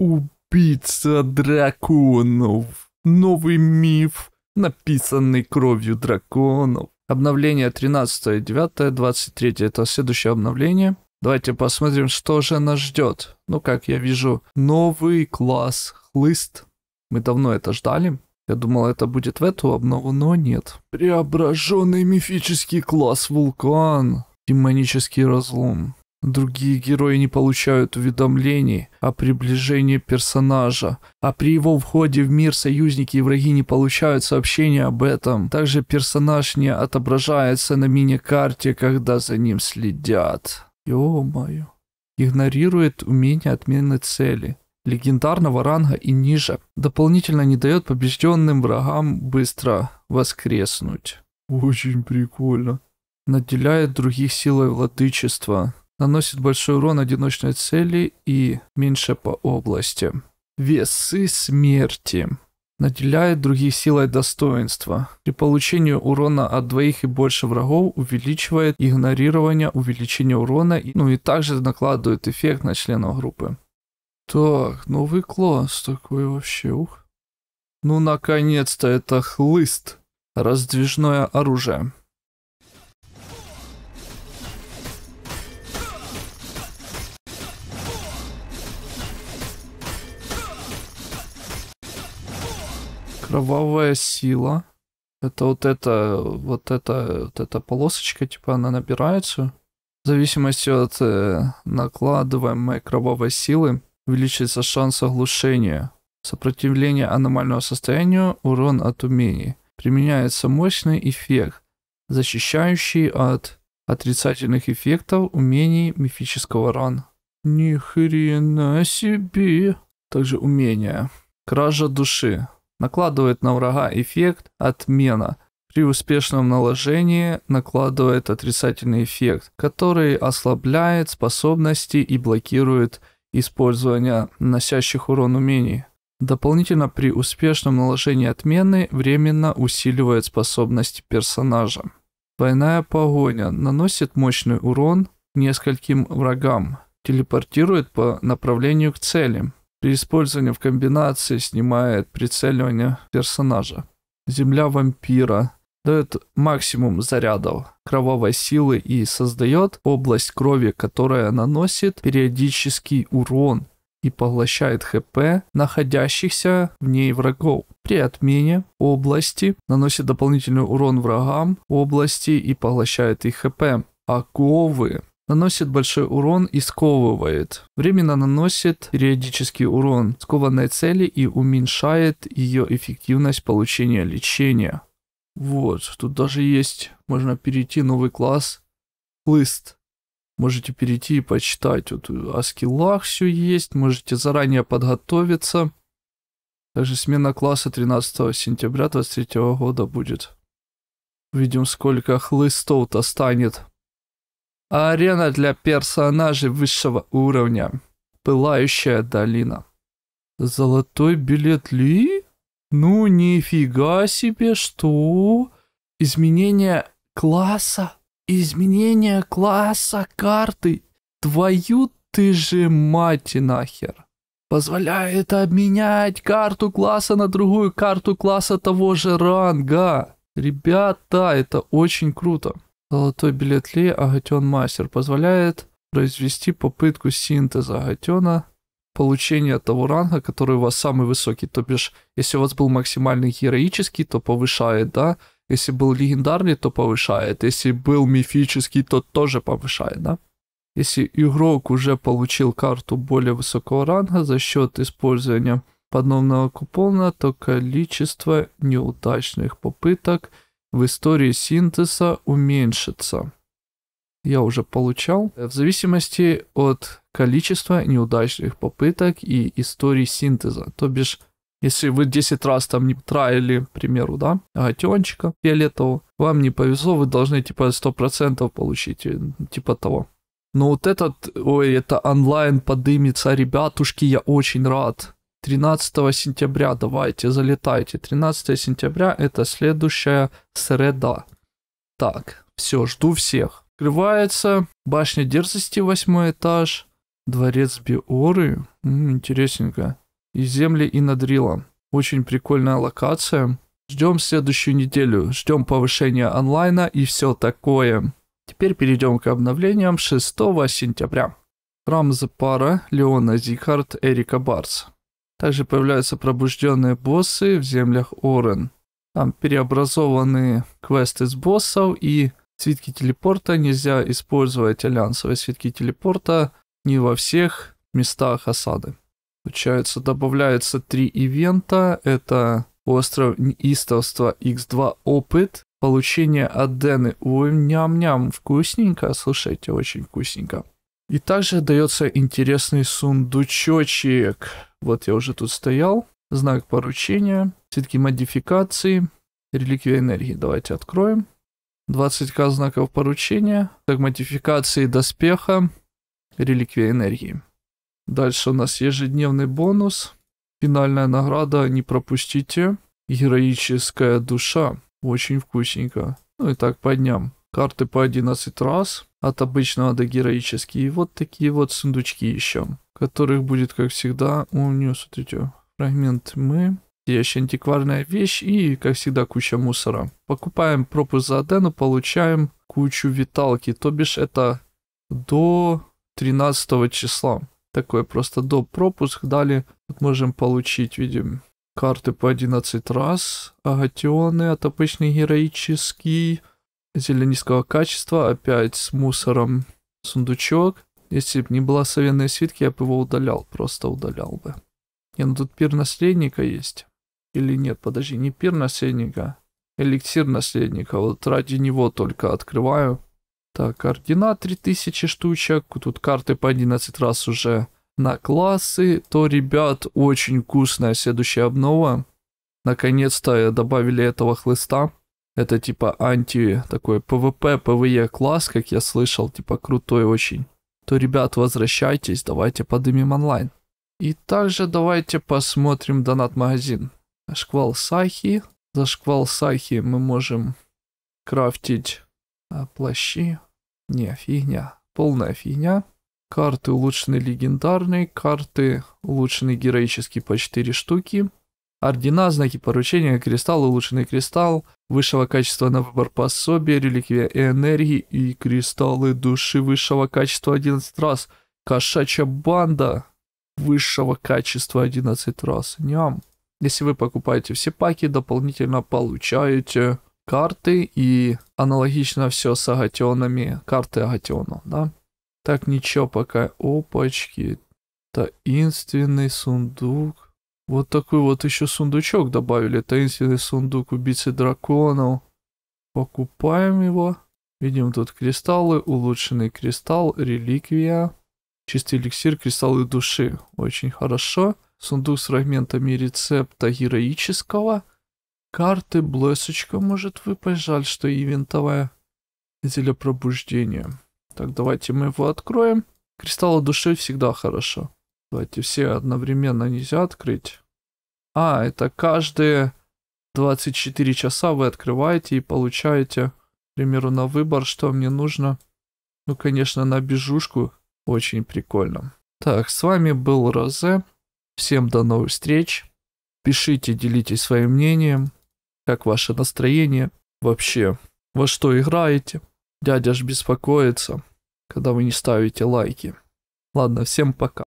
Убийца драконов. Новый миф, написанный кровью драконов. Обновление 13.9.23. Это следующее обновление. Давайте посмотрим, что же нас ждет. Ну, как я вижу, новый класс хлыст. Мы давно это ждали. Я думал, это будет в эту обнову, но нет. Преображенный мифический класс вулкан. Демонический разлом. Другие герои не получают уведомлений о приближении персонажа, а при его входе в мир союзники и враги не получают сообщения об этом. Также персонаж не отображается на мини-карте, когда за ним следят. Ё-моё. Игнорирует умение отмены цели легендарного ранга и ниже. Дополнительно не дает побежденным врагам быстро воскреснуть. Очень прикольно. Наделяет других силой владычества. Наносит большой урон одиночной цели и меньше по области. Весы смерти. Наделяет других силой достоинства. При получении урона от двоих и больше врагов увеличивает игнорирование, увеличение урона, ну и также накладывает эффект на членов группы. Так, новый класс такой вообще, ух. Ну наконец-то это хлыст. Раздвижное оружие. Кровавая сила. Это вот это, вот это, вот эта полосочка, типа она набирается. В зависимости от э, накладываемой кровавой силы увеличивается шанс оглушения, сопротивление аномальному состоянию, урон от умений. Применяется мощный эффект, защищающий от отрицательных эффектов умений мифического ран. Ни хрена себе. Также умение. Кража души накладывает на врага эффект «отмена», при успешном наложении накладывает отрицательный эффект, который ослабляет способности и блокирует использование носящих урон умений. Дополнительно при успешном наложении отмены временно усиливает способности персонажа. Двойная погоня наносит мощный урон нескольким врагам, телепортирует по направлению к цели, при использовании в комбинации снимает прицеливание персонажа. Земля вампира дает максимум зарядов кровавой силы и создает область крови, которая наносит периодический урон и поглощает ХП находящихся в ней врагов. При отмене области наносит дополнительный урон врагам области и поглощает их ХП. Оковы наносит большой урон и сковывает. Временно наносит периодический урон скованной цели и уменьшает ее эффективность получения лечения. Вот, тут даже есть, можно перейти новый класс, хлыст. Можете перейти и почитать, вот о скиллах все есть, можете заранее подготовиться. Также смена класса 13 сентября 23 года будет. Видим, сколько хлыстов-то станет арена для персонажей высшего уровня. Пылающая долина. Золотой билет Ли? Ну нифига себе, что? Изменение класса? Изменение класса карты? Твою ты же мать нахер. Позволяет обменять карту класса на другую карту класса того же ранга. Ребята, это очень круто. Золотой билет Ли Агатен Мастер позволяет произвести попытку синтеза Агатена, получение того ранга, который у вас самый высокий. То бишь, если у вас был максимальный героический, то повышает, да? Если был легендарный, то повышает. Если был мифический, то тоже повышает, да? Если игрок уже получил карту более высокого ранга за счет использования подобного купона, то количество неудачных попыток – в истории синтеза уменьшится. Я уже получал. В зависимости от количества неудачных попыток и истории синтеза. То бишь, если вы 10 раз там не траили, к примеру, да, агатиончика фиолетового, вам не повезло, вы должны типа 100% получить, э, типа того. Но вот этот, ой, это онлайн подымется, ребятушки, я очень рад. 13 сентября давайте, залетайте. 13 сентября это следующая среда. Так, все, жду всех. Открывается башня дерзости, восьмой этаж. Дворец Биоры. М-м, интересненько. И земли и надрила. Очень прикольная локация. Ждем следующую неделю. Ждем повышения онлайна и все такое. Теперь перейдем к обновлениям 6 сентября. Храм Запара, Леона Зихард, Эрика Барс. Также появляются пробужденные боссы в землях Орен. Там переобразованы квесты с боссов и свитки телепорта. Нельзя использовать альянсовые свитки телепорта не во всех местах осады. Получается, добавляется три ивента. Это остров Истовства X2 опыт, получение Адены. Ой, ням-ням, вкусненько, слушайте, очень вкусненько. И также дается интересный сундучочек. Вот я уже тут стоял. Знак поручения. Все-таки модификации. Реликвия энергии. Давайте откроем. 20к знаков поручения. Так, модификации доспеха. Реликвия энергии. Дальше у нас ежедневный бонус. Финальная награда, не пропустите. Героическая душа. Очень вкусненько. Ну и так по дням карты по 11 раз, от обычного до героических и вот такие вот сундучки еще, которых будет, как всегда, у нее, смотрите, фрагмент мы, ящик антикварная вещь и, как всегда, куча мусора. Покупаем пропуск за Адену, получаем кучу виталки, то бишь это до 13 числа. Такое просто до пропуск. Далее тут можем получить, видим, карты по 11 раз, агатионы от обычный героический, зелье низкого качества, опять с мусором сундучок. Если бы не была совенные свитки, я бы его удалял, просто удалял бы. Не, ну тут пир наследника есть. Или нет, подожди, не пир наследника, а эликсир наследника. Вот ради него только открываю. Так, координат 3000 штучек. Тут карты по 11 раз уже на классы. То, ребят, очень вкусная следующая обнова. Наконец-то добавили этого хлыста. Это типа анти такой ПВП, ПВЕ класс, как я слышал, типа крутой очень. То, ребят, возвращайтесь, давайте подымем онлайн. И также давайте посмотрим донат-магазин. Шквал Сахи. За шквал Сахи мы можем крафтить а, плащи. Не, фигня. Полная фигня. Карты улучшенные легендарные, карты улучшенные героические по 4 штуки. Ордена, знаки поручения, кристалл, улучшенный кристалл, высшего качества на выбор пособия, реликвия энергии и кристаллы души высшего качества 11 раз. Кошачья банда высшего качества 11 раз. Ням. Если вы покупаете все паки, дополнительно получаете карты и аналогично все с агатионами, карты агатионов, да? Так, ничего пока. Опачки. Таинственный сундук. Вот такой вот еще сундучок добавили. Таинственный сундук убийцы драконов. Покупаем его. Видим тут кристаллы, улучшенный кристалл, реликвия. Чистый эликсир, кристаллы души. Очень хорошо. Сундук с фрагментами рецепта героического. Карты, блесочка может выпасть. Жаль, что и винтовая зелье пробуждения. Так, давайте мы его откроем. Кристаллы души всегда хорошо. Давайте все одновременно нельзя открыть. А, это каждые 24 часа вы открываете и получаете, к примеру, на выбор, что мне нужно. Ну, конечно, на бежушку. Очень прикольно. Так, с вами был Розе. Всем до новых встреч. Пишите, делитесь своим мнением. Как ваше настроение? Вообще, во что играете? Дядя ж беспокоится, когда вы не ставите лайки. Ладно, всем пока.